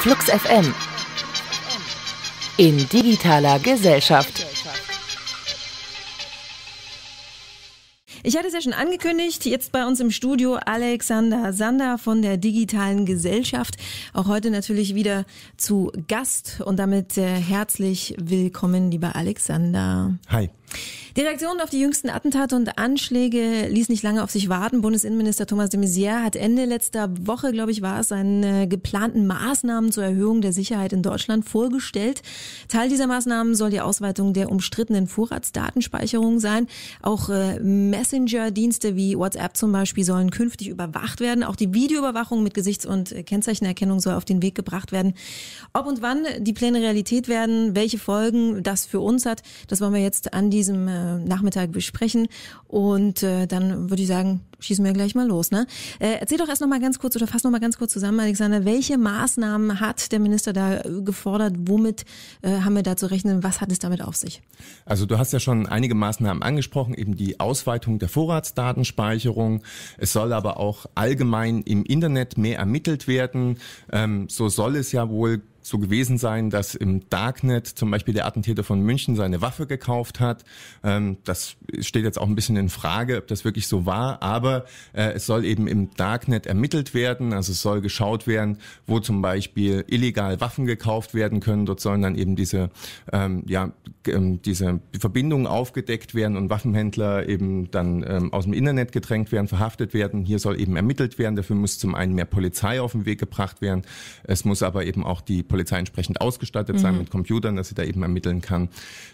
Flux FM in digitaler Gesellschaft. Ich hatte es ja schon angekündigt, jetzt bei uns im Studio Alexander Sander von der digitalen Gesellschaft, auch heute natürlich wieder zu Gast und damit herzlich willkommen, lieber Alexander. Hi. Die Reaktion auf die jüngsten Attentate und Anschläge ließ nicht lange auf sich warten. Bundesinnenminister Thomas de Maizière hat Ende letzter Woche, glaube ich, war es, seine geplanten Maßnahmen zur Erhöhung der Sicherheit in Deutschland vorgestellt. Teil dieser Maßnahmen soll die Ausweitung der umstrittenen Vorratsdatenspeicherung sein. Auch äh, Messenger-Dienste wie WhatsApp zum Beispiel sollen künftig überwacht werden. Auch die Videoüberwachung mit Gesichts- und Kennzeichenerkennung soll auf den Weg gebracht werden. Ob und wann die Pläne Realität werden, welche Folgen das für uns hat, das wollen wir jetzt an diesem äh, äh, Nachmittag besprechen. Und äh, dann würde ich sagen, schießen wir gleich mal los. Ne? Äh, erzähl doch erst noch mal ganz kurz oder fass noch mal ganz kurz zusammen, Alexander, welche Maßnahmen hat der Minister da äh, gefordert? Womit äh, haben wir da zu rechnen? Was hat es damit auf sich? Also du hast ja schon einige Maßnahmen angesprochen, eben die Ausweitung der Vorratsdatenspeicherung. Es soll aber auch allgemein im Internet mehr ermittelt werden. Ähm, so soll es ja wohl so gewesen sein, dass im Darknet zum Beispiel der Attentäter von München seine Waffe gekauft hat. Ähm, das steht jetzt auch ein bisschen in Frage, ob das wirklich so war, aber äh, es soll eben im Darknet ermittelt werden. Also es soll geschaut werden, wo zum Beispiel illegal Waffen gekauft werden können. Dort sollen dann eben diese, ähm, ja, ähm, diese Verbindungen aufgedeckt werden und Waffenhändler eben dann ähm, aus dem Internet gedrängt werden, verhaftet werden. Hier soll eben ermittelt werden. Dafür muss zum einen mehr Polizei auf den Weg gebracht werden. Es muss aber eben auch die Polizei entsprechend ausgestattet mhm. sein mit Computern, dass sie da eben ermitteln kann.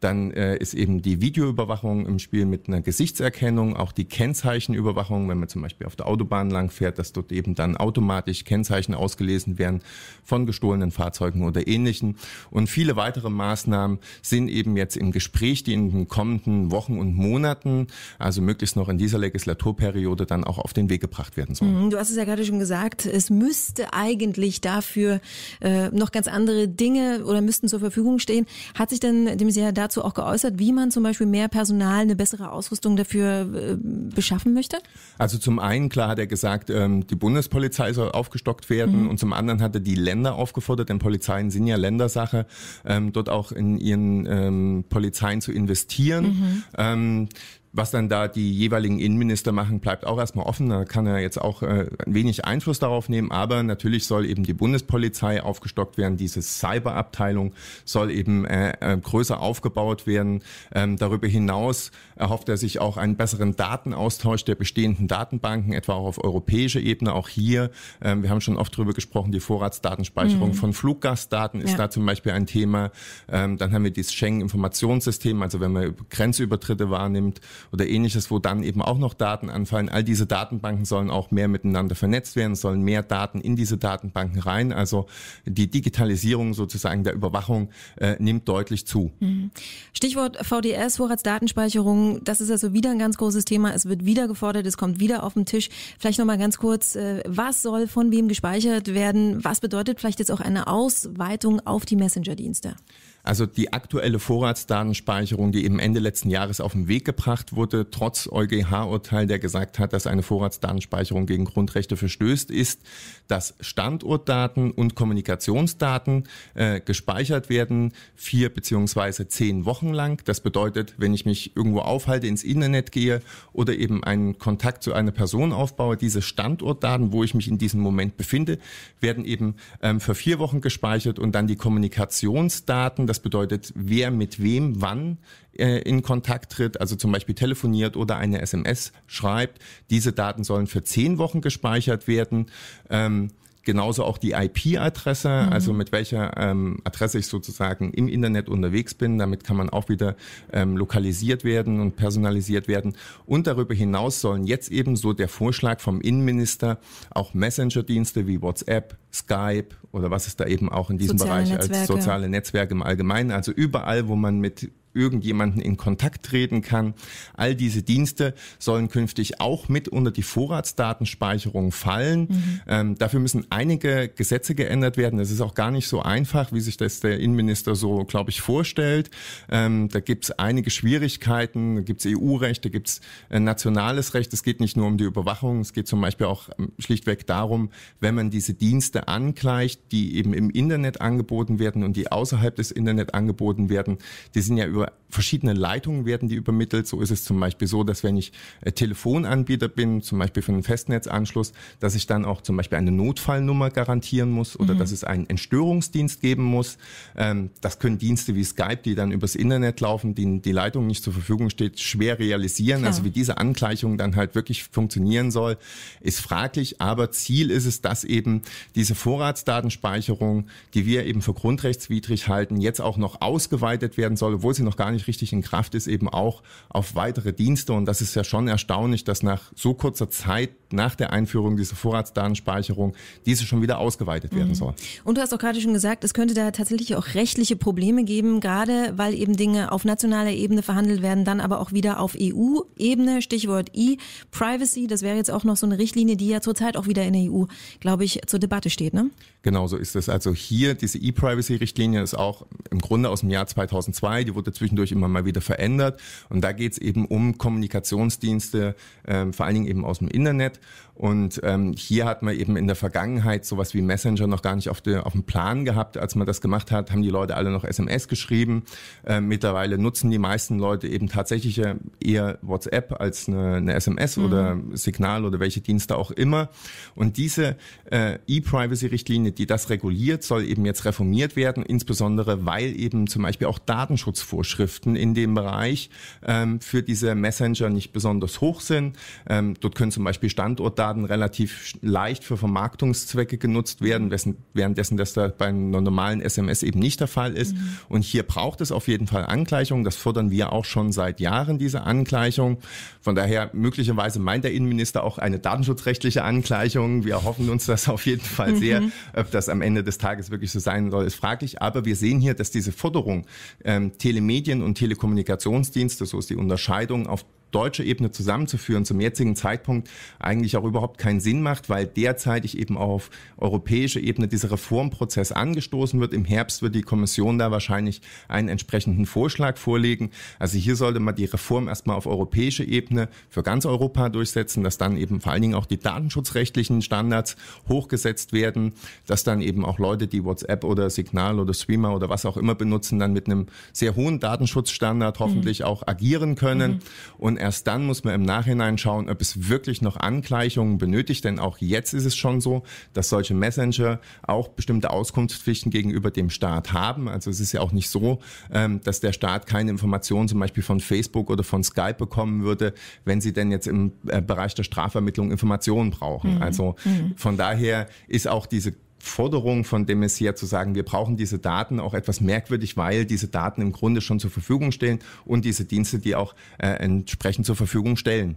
Dann äh, ist eben die Videoüberwachung im Spiel mit einer Gesichtserkennung, auch die Kennzeichenüberwachung, wenn man zum Beispiel auf der Autobahn lang fährt, dass dort eben dann automatisch Kennzeichen ausgelesen werden von gestohlenen Fahrzeugen oder ähnlichen. Und viele weitere Maßnahmen sind eben jetzt im Gespräch, die in den kommenden Wochen und Monaten, also möglichst noch in dieser Legislaturperiode, dann auch auf den Weg gebracht werden sollen. Mhm, du hast es ja gerade schon gesagt, es müsste eigentlich dafür äh, noch ganz ganz andere Dinge oder müssten zur Verfügung stehen. Hat sich denn dem Sie dazu auch geäußert, wie man zum Beispiel mehr Personal, eine bessere Ausrüstung dafür äh, beschaffen möchte? Also zum einen, klar hat er gesagt, ähm, die Bundespolizei soll aufgestockt werden mhm. und zum anderen hat er die Länder aufgefordert, denn Polizeien sind ja Ländersache, ähm, dort auch in ihren ähm, Polizeien zu investieren. Mhm. Ähm, was dann da die jeweiligen Innenminister machen, bleibt auch erstmal offen. Da kann er jetzt auch äh, ein wenig Einfluss darauf nehmen. Aber natürlich soll eben die Bundespolizei aufgestockt werden. Diese Cyberabteilung soll eben äh, äh, größer aufgebaut werden. Ähm, darüber hinaus erhofft er sich auch einen besseren Datenaustausch der bestehenden Datenbanken, etwa auch auf europäischer Ebene. Auch hier, ähm, wir haben schon oft drüber gesprochen, die Vorratsdatenspeicherung mhm. von Fluggastdaten ist ja. da zum Beispiel ein Thema. Ähm, dann haben wir dieses Schengen-Informationssystem, also wenn man Grenzübertritte wahrnimmt oder ähnliches, wo dann eben auch noch Daten anfallen. All diese Datenbanken sollen auch mehr miteinander vernetzt werden, sollen mehr Daten in diese Datenbanken rein. Also die Digitalisierung sozusagen der Überwachung äh, nimmt deutlich zu. Mhm. Stichwort VDS, Vorratsdatenspeicherung, das ist also wieder ein ganz großes Thema. Es wird wieder gefordert, es kommt wieder auf den Tisch. Vielleicht nochmal ganz kurz, äh, was soll von wem gespeichert werden? Was bedeutet vielleicht jetzt auch eine Ausweitung auf die Messenger-Dienste? Also die aktuelle Vorratsdatenspeicherung, die eben Ende letzten Jahres auf den Weg gebracht wurde, trotz EuGH-Urteil, der gesagt hat, dass eine Vorratsdatenspeicherung gegen Grundrechte verstößt, ist, dass Standortdaten und Kommunikationsdaten äh, gespeichert werden, vier beziehungsweise zehn Wochen lang. Das bedeutet, wenn ich mich irgendwo aufhalte, ins Internet gehe oder eben einen Kontakt zu einer Person aufbaue, diese Standortdaten, wo ich mich in diesem Moment befinde, werden eben ähm, für vier Wochen gespeichert und dann die Kommunikationsdaten, das bedeutet, wer mit wem wann äh, in Kontakt tritt, also zum Beispiel telefoniert oder eine SMS schreibt. Diese Daten sollen für zehn Wochen gespeichert werden. Ähm, genauso auch die IP-Adresse, mhm. also mit welcher ähm, Adresse ich sozusagen im Internet unterwegs bin. Damit kann man auch wieder ähm, lokalisiert werden und personalisiert werden. Und darüber hinaus sollen jetzt eben so der Vorschlag vom Innenminister auch Messenger-Dienste wie WhatsApp, Skype oder was es da eben auch in diesem soziale Bereich Netzwerke. als soziale Netzwerke im Allgemeinen, also überall, wo man mit irgendjemanden in Kontakt treten kann. All diese Dienste sollen künftig auch mit unter die Vorratsdatenspeicherung fallen. Mhm. Ähm, dafür müssen einige Gesetze geändert werden. Das ist auch gar nicht so einfach, wie sich das der Innenminister so, glaube ich, vorstellt. Ähm, da gibt es einige Schwierigkeiten. Da gibt es EU-Recht, da gibt es äh, nationales Recht. Es geht nicht nur um die Überwachung. Es geht zum Beispiel auch ähm, schlichtweg darum, wenn man diese Dienste angleicht, die eben im Internet angeboten werden und die außerhalb des Internet angeboten werden, die sind ja über über verschiedene Leitungen werden die übermittelt. So ist es zum Beispiel so, dass wenn ich äh, Telefonanbieter bin, zum Beispiel für einen Festnetzanschluss, dass ich dann auch zum Beispiel eine Notfallnummer garantieren muss oder mhm. dass es einen Entstörungsdienst geben muss. Ähm, das können Dienste wie Skype, die dann übers Internet laufen, denen die Leitung nicht zur Verfügung steht, schwer realisieren. Klar. Also wie diese Angleichung dann halt wirklich funktionieren soll, ist fraglich. Aber Ziel ist es, dass eben diese Vorratsdatenspeicherung, die wir eben für grundrechtswidrig halten, jetzt auch noch ausgeweitet werden soll, obwohl sie noch noch gar nicht richtig in Kraft ist, eben auch auf weitere Dienste. Und das ist ja schon erstaunlich, dass nach so kurzer Zeit nach der Einführung dieser Vorratsdatenspeicherung diese schon wieder ausgeweitet mhm. werden soll. Und du hast auch gerade schon gesagt, es könnte da tatsächlich auch rechtliche Probleme geben, gerade weil eben Dinge auf nationaler Ebene verhandelt werden, dann aber auch wieder auf EU-Ebene, Stichwort E-Privacy, das wäre jetzt auch noch so eine Richtlinie, die ja zurzeit auch wieder in der EU, glaube ich, zur Debatte steht. Ne? Genau so ist es. Also hier, diese E-Privacy-Richtlinie ist auch im Grunde aus dem Jahr 2002, die wurde zwischendurch immer mal wieder verändert und da geht es eben um Kommunikationsdienste, äh, vor allen Dingen eben aus dem Internet und ähm, hier hat man eben in der Vergangenheit sowas wie Messenger noch gar nicht auf, de, auf dem Plan gehabt. Als man das gemacht hat, haben die Leute alle noch SMS geschrieben. Ähm, mittlerweile nutzen die meisten Leute eben tatsächlich eher WhatsApp als eine, eine SMS mhm. oder Signal oder welche Dienste auch immer. Und diese äh, E-Privacy-Richtlinie, die das reguliert, soll eben jetzt reformiert werden, insbesondere weil eben zum Beispiel auch Datenschutzvorschriften in dem Bereich ähm, für diese Messenger nicht besonders hoch sind. Ähm, dort können zum Beispiel Stand Standortdaten relativ leicht für Vermarktungszwecke genutzt werden, währenddessen das da bei einer normalen SMS eben nicht der Fall ist. Mhm. Und hier braucht es auf jeden Fall Angleichungen. Das fordern wir auch schon seit Jahren, diese Angleichung. Von daher, möglicherweise meint der Innenminister auch eine datenschutzrechtliche Angleichung. Wir erhoffen uns das auf jeden Fall mhm. sehr. Ob das am Ende des Tages wirklich so sein soll, ist fraglich. Aber wir sehen hier, dass diese Forderung, ähm, Telemedien und Telekommunikationsdienste, so ist die Unterscheidung, auf deutsche Ebene zusammenzuführen, zum jetzigen Zeitpunkt eigentlich auch überhaupt keinen Sinn macht, weil derzeitig eben auf europäischer Ebene dieser Reformprozess angestoßen wird. Im Herbst wird die Kommission da wahrscheinlich einen entsprechenden Vorschlag vorlegen. Also hier sollte man die Reform erstmal auf europäischer Ebene für ganz Europa durchsetzen, dass dann eben vor allen Dingen auch die datenschutzrechtlichen Standards hochgesetzt werden, dass dann eben auch Leute, die WhatsApp oder Signal oder Streamer oder was auch immer benutzen, dann mit einem sehr hohen Datenschutzstandard mhm. hoffentlich mhm. auch agieren können mhm. und erst dann muss man im Nachhinein schauen, ob es wirklich noch Angleichungen benötigt, denn auch jetzt ist es schon so, dass solche Messenger auch bestimmte Auskunftspflichten gegenüber dem Staat haben. Also es ist ja auch nicht so, ähm, dass der Staat keine Informationen zum Beispiel von Facebook oder von Skype bekommen würde, wenn sie denn jetzt im äh, Bereich der Strafermittlung Informationen brauchen. Mhm. Also mhm. von daher ist auch diese Forderung von de Maizière zu sagen, wir brauchen diese Daten auch etwas merkwürdig, weil diese Daten im Grunde schon zur Verfügung stehen und diese Dienste, die auch äh, entsprechend zur Verfügung stellen.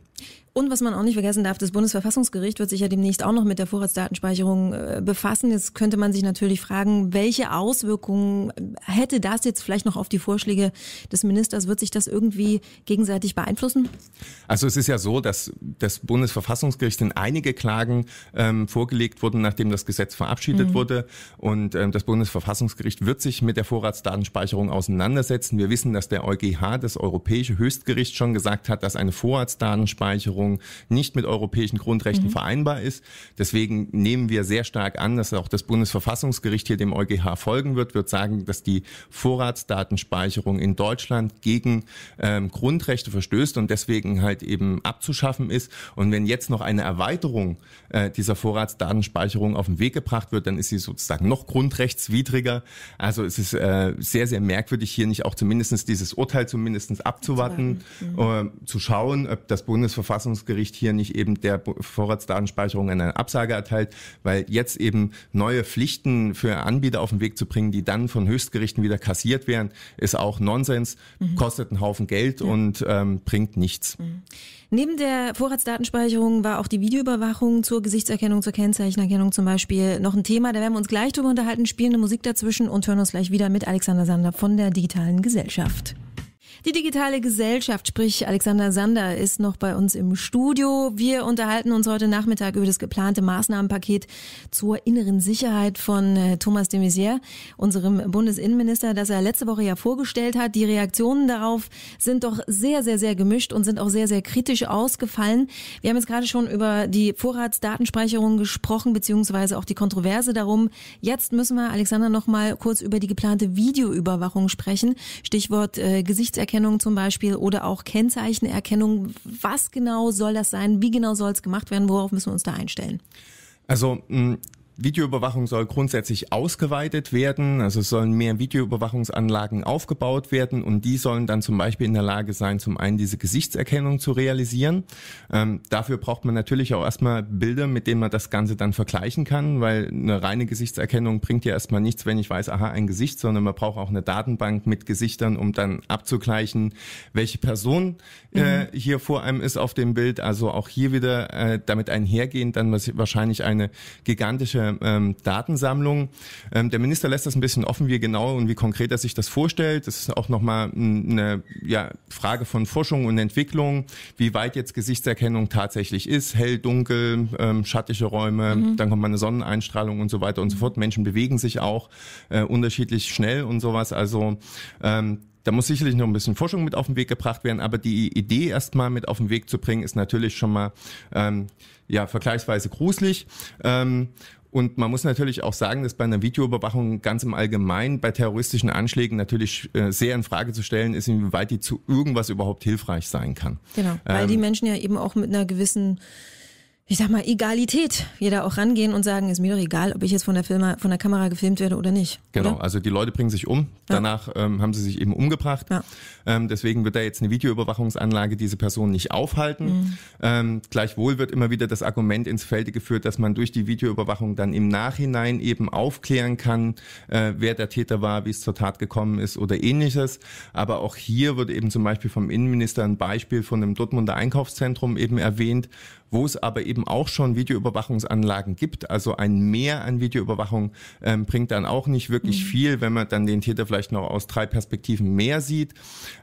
Und was man auch nicht vergessen darf, das Bundesverfassungsgericht wird sich ja demnächst auch noch mit der Vorratsdatenspeicherung äh, befassen. Jetzt könnte man sich natürlich fragen, welche Auswirkungen äh, hätte das jetzt vielleicht noch auf die Vorschläge des Ministers? Wird sich das irgendwie gegenseitig beeinflussen? Also es ist ja so, dass das Bundesverfassungsgericht in einige Klagen ähm, vorgelegt wurden, nachdem das Gesetz verabschiedet mhm. wurde. Und ähm, das Bundesverfassungsgericht wird sich mit der Vorratsdatenspeicherung auseinandersetzen. Wir wissen, dass der EuGH, das Europäische Höchstgericht, schon gesagt hat, dass eine Vorratsdatenspeicherung Verfassung nicht mit europäischen Grundrechten mhm. vereinbar ist. Deswegen nehmen wir sehr stark an, dass auch das Bundesverfassungsgericht hier dem EuGH folgen wird, wird sagen, dass die Vorratsdatenspeicherung in Deutschland gegen ähm, Grundrechte verstößt und deswegen halt eben abzuschaffen ist. Und wenn jetzt noch eine Erweiterung äh, dieser Vorratsdatenspeicherung auf den Weg gebracht wird, dann ist sie sozusagen noch grundrechtswidriger. Also es ist äh, sehr, sehr merkwürdig, hier nicht auch zumindest dieses Urteil zumindest abzuwarten, mhm. äh, zu schauen, ob das Bundesverfassungsgericht Bundesverfassungsgericht hier nicht eben der Vorratsdatenspeicherung eine Absage erteilt, weil jetzt eben neue Pflichten für Anbieter auf den Weg zu bringen, die dann von Höchstgerichten wieder kassiert werden, ist auch Nonsens, mhm. kostet einen Haufen Geld mhm. und ähm, bringt nichts. Mhm. Neben der Vorratsdatenspeicherung war auch die Videoüberwachung zur Gesichtserkennung, zur Kennzeichenerkennung zum Beispiel noch ein Thema. Da werden wir uns gleich drüber unterhalten, spielende Musik dazwischen und hören uns gleich wieder mit Alexander Sander von der Digitalen Gesellschaft. Die digitale Gesellschaft, sprich Alexander Sander, ist noch bei uns im Studio. Wir unterhalten uns heute Nachmittag über das geplante Maßnahmenpaket zur inneren Sicherheit von äh, Thomas de Maizière, unserem Bundesinnenminister, das er letzte Woche ja vorgestellt hat. Die Reaktionen darauf sind doch sehr, sehr, sehr gemischt und sind auch sehr, sehr kritisch ausgefallen. Wir haben jetzt gerade schon über die Vorratsdatenspeicherung gesprochen, beziehungsweise auch die Kontroverse darum. Jetzt müssen wir, Alexander, noch mal kurz über die geplante Videoüberwachung sprechen. Stichwort äh, Gesichtserkennung. Mustererkennung zum Beispiel oder auch Kennzeichenerkennung. Was genau soll das sein? Wie genau soll es gemacht werden? Worauf müssen wir uns da einstellen? Also mm, Videoüberwachung soll grundsätzlich ausgeweitet werden, also es sollen mehr Videoüberwachungsanlagen aufgebaut werden und die sollen dann zum Beispiel in der Lage sein, zum einen diese Gesichtserkennung zu realisieren. Ähm, dafür braucht man natürlich auch erstmal Bilder, mit denen man das Ganze dann vergleichen kann, weil eine reine Gesichtserkennung bringt ja erstmal nichts, wenn ich weiß, aha, ein Gesicht, sondern man braucht auch eine Datenbank mit Gesichtern, um dann abzugleichen, welche Person äh, mhm. hier vor einem ist auf dem Bild. Also auch hier wieder äh, damit einhergehend dann wahrscheinlich eine gigantische eine ähm, Datensammlung. Ähm, der Minister lässt das ein bisschen offen, wie genau und wie konkret er sich das vorstellt. Das ist auch nochmal eine ja, Frage von Forschung und Entwicklung, wie weit jetzt Gesichtserkennung tatsächlich ist, hell, dunkel, ähm, schattige Räume, mhm. dann kommt mal eine Sonneneinstrahlung und so weiter und so fort. Menschen bewegen sich auch äh, unterschiedlich schnell und sowas. Also ähm, da muss sicherlich noch ein bisschen Forschung mit auf den Weg gebracht werden, aber die Idee erstmal mit auf den Weg zu bringen, ist natürlich schon mal ähm, ja vergleichsweise gruselig. Ähm, und man muss natürlich auch sagen, dass bei einer Videoüberwachung ganz im Allgemeinen bei terroristischen Anschlägen natürlich äh, sehr in Frage zu stellen ist, inwieweit die zu irgendwas überhaupt hilfreich sein kann. Genau, weil ähm, die Menschen ja eben auch mit einer gewissen ich sag mal, Egalität. Jeder auch rangehen und sagen, ist mir doch egal, ob ich jetzt von der, Filma, von der Kamera gefilmt werde oder nicht. Genau, oder? also die Leute bringen sich um. Danach ähm, haben sie sich eben umgebracht. Ja. Ähm, deswegen wird da jetzt eine Videoüberwachungsanlage diese Person nicht aufhalten. Mhm. Ähm, gleichwohl wird immer wieder das Argument ins Felde geführt, dass man durch die Videoüberwachung dann im Nachhinein eben aufklären kann, äh, wer der Täter war, wie es zur Tat gekommen ist oder ähnliches. Aber auch hier wird eben zum Beispiel vom Innenminister ein Beispiel von einem Dortmunder Einkaufszentrum eben erwähnt, wo es aber eben eben auch schon Videoüberwachungsanlagen gibt. Also ein Mehr an Videoüberwachung ähm, bringt dann auch nicht wirklich mhm. viel, wenn man dann den Täter vielleicht noch aus drei Perspektiven mehr sieht.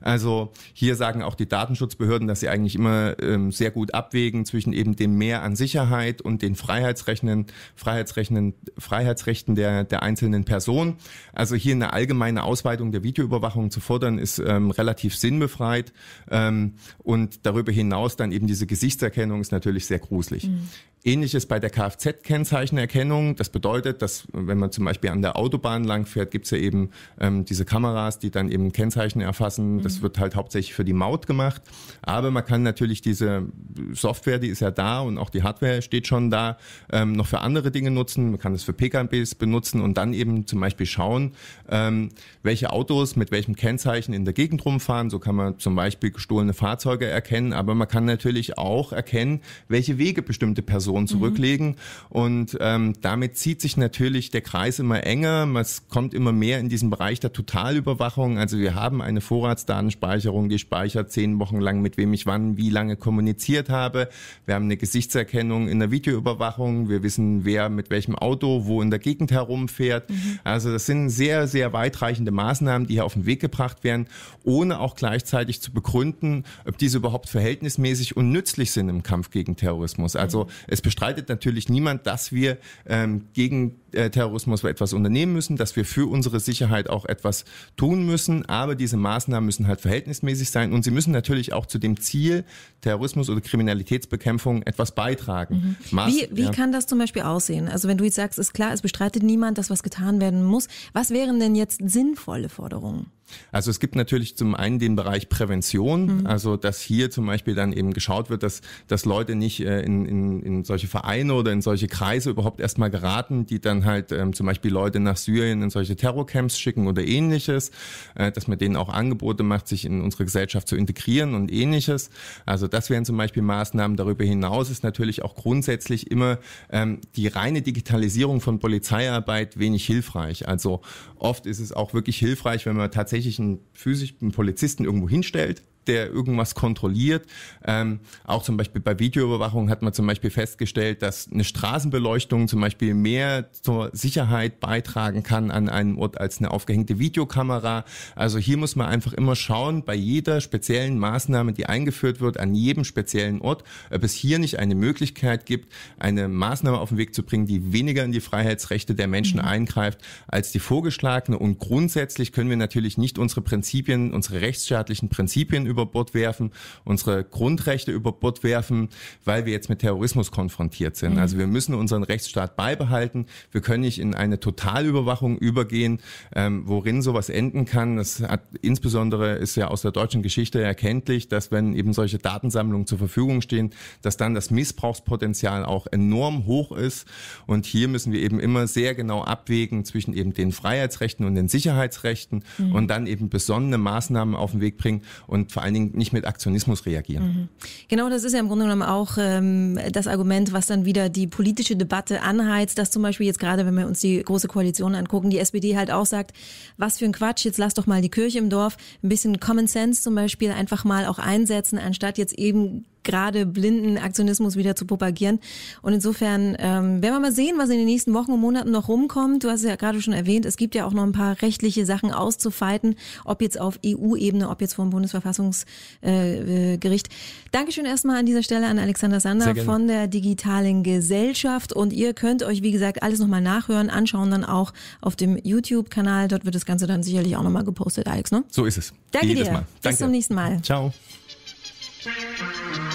Also hier sagen auch die Datenschutzbehörden, dass sie eigentlich immer ähm, sehr gut abwägen zwischen eben dem Mehr an Sicherheit und den Freiheitsrechten, Freiheitsrechten, Freiheitsrechten der, der einzelnen Person. Also hier eine allgemeine Ausweitung der Videoüberwachung zu fordern, ist ähm, relativ sinnbefreit. Ähm, und darüber hinaus dann eben diese Gesichtserkennung ist natürlich sehr gruselig. 嗯。Ähnliches bei der Kfz-Kennzeichenerkennung. Das bedeutet, dass wenn man zum Beispiel an der Autobahn lang fährt, es ja eben ähm, diese Kameras, die dann eben Kennzeichen erfassen. Mhm. Das wird halt hauptsächlich für die Maut gemacht. Aber man kann natürlich diese Software, die ist ja da und auch die Hardware steht schon da, ähm, noch für andere Dinge nutzen. Man kann es für PKBs benutzen und dann eben zum Beispiel schauen, ähm, welche Autos mit welchem Kennzeichen in der Gegend rumfahren. So kann man zum Beispiel gestohlene Fahrzeuge erkennen. Aber man kann natürlich auch erkennen, welche Wege bestimmte Personen Personen zurücklegen. Mhm. Und ähm, damit zieht sich natürlich der Kreis immer enger. Es kommt immer mehr in diesen Bereich der Totalüberwachung. Also wir haben eine Vorratsdatenspeicherung, die speichert zehn Wochen lang, mit wem ich wann, wie lange kommuniziert habe. Wir haben eine Gesichtserkennung in der Videoüberwachung. Wir wissen, wer mit welchem Auto wo in der Gegend herumfährt. Mhm. Also das sind sehr, sehr weitreichende Maßnahmen, die hier auf den Weg gebracht werden, ohne auch gleichzeitig zu begründen, ob diese überhaupt verhältnismäßig und nützlich sind im Kampf gegen Terrorismus. Also mhm. es bestreitet natürlich niemand, dass wir ähm, gegen äh, Terrorismus etwas unternehmen müssen, dass wir für unsere Sicherheit auch etwas tun müssen. Aber diese Maßnahmen müssen halt verhältnismäßig sein und sie müssen natürlich auch zu dem Ziel Terrorismus oder Kriminalitätsbekämpfung etwas beitragen. Mhm. Maß, wie, wie ja. kann das zum Beispiel aussehen? Also wenn du jetzt sagst, ist klar, es bestreitet niemand, dass was getan werden muss. Was wären denn jetzt sinnvolle Forderungen? Also es gibt natürlich zum einen den Bereich Prävention, mhm. also dass hier zum Beispiel dann eben geschaut wird, dass, dass Leute nicht äh, in, in, in solche Vereine oder in solche Kreise überhaupt erstmal geraten, die dann halt ähm, zum Beispiel Leute nach Syrien in solche Terrorcamps schicken oder ähnliches, äh, dass man denen auch Angebote macht, sich in unsere Gesellschaft zu integrieren und ähnliches. Also das wären zum Beispiel Maßnahmen. Darüber hinaus ist natürlich auch grundsätzlich immer ähm, die reine Digitalisierung von Polizeiarbeit wenig hilfreich. Also oft ist es auch wirklich hilfreich, wenn man tatsächlich tatsächlich einen physischen Polizisten irgendwo hinstellt der irgendwas kontrolliert. Ähm, auch zum Beispiel bei Videoüberwachung hat man zum Beispiel festgestellt, dass eine Straßenbeleuchtung zum Beispiel mehr zur Sicherheit beitragen kann an einem Ort als eine aufgehängte Videokamera. Also hier muss man einfach immer schauen, bei jeder speziellen Maßnahme, die eingeführt wird, an jedem speziellen Ort, ob es hier nicht eine Möglichkeit gibt, eine Maßnahme auf den Weg zu bringen, die weniger in die Freiheitsrechte der Menschen mhm. eingreift als die vorgeschlagene. Und grundsätzlich können wir natürlich nicht unsere Prinzipien, unsere rechtsstaatlichen Prinzipien über Bord werfen, unsere Grundrechte über Bord werfen, weil wir jetzt mit Terrorismus konfrontiert sind. Mhm. Also wir müssen unseren Rechtsstaat beibehalten. Wir können nicht in eine Totalüberwachung übergehen, ähm, worin sowas enden kann. Das hat insbesondere ist ja aus der deutschen Geschichte erkenntlich, dass wenn eben solche Datensammlungen zur Verfügung stehen, dass dann das Missbrauchspotenzial auch enorm hoch ist. Und hier müssen wir eben immer sehr genau abwägen zwischen eben den Freiheitsrechten und den Sicherheitsrechten mhm. und dann eben besondere Maßnahmen auf den Weg bringen und vor allen Dingen nicht mit Aktionismus reagieren. Mhm. Genau, das ist ja im Grunde genommen auch ähm, das Argument, was dann wieder die politische Debatte anheizt, dass zum Beispiel jetzt gerade, wenn wir uns die Große Koalition angucken, die SPD halt auch sagt, was für ein Quatsch, jetzt lass doch mal die Kirche im Dorf, ein bisschen Common Sense zum Beispiel einfach mal auch einsetzen, anstatt jetzt eben gerade blinden Aktionismus wieder zu propagieren. Und insofern ähm, werden wir mal sehen, was in den nächsten Wochen und Monaten noch rumkommt. Du hast es ja gerade schon erwähnt, es gibt ja auch noch ein paar rechtliche Sachen auszufeiten, ob jetzt auf EU-Ebene, ob jetzt vom Bundesverfassungsgericht. Dankeschön erstmal an dieser Stelle an Alexander Sander von der Digitalen Gesellschaft. Und ihr könnt euch, wie gesagt, alles nochmal nachhören, anschauen dann auch auf dem YouTube-Kanal. Dort wird das Ganze dann sicherlich auch nochmal gepostet, Alex. Ne? So ist es. Danke Jedes dir. Mal. Bis zum nächsten Mal. Ciao.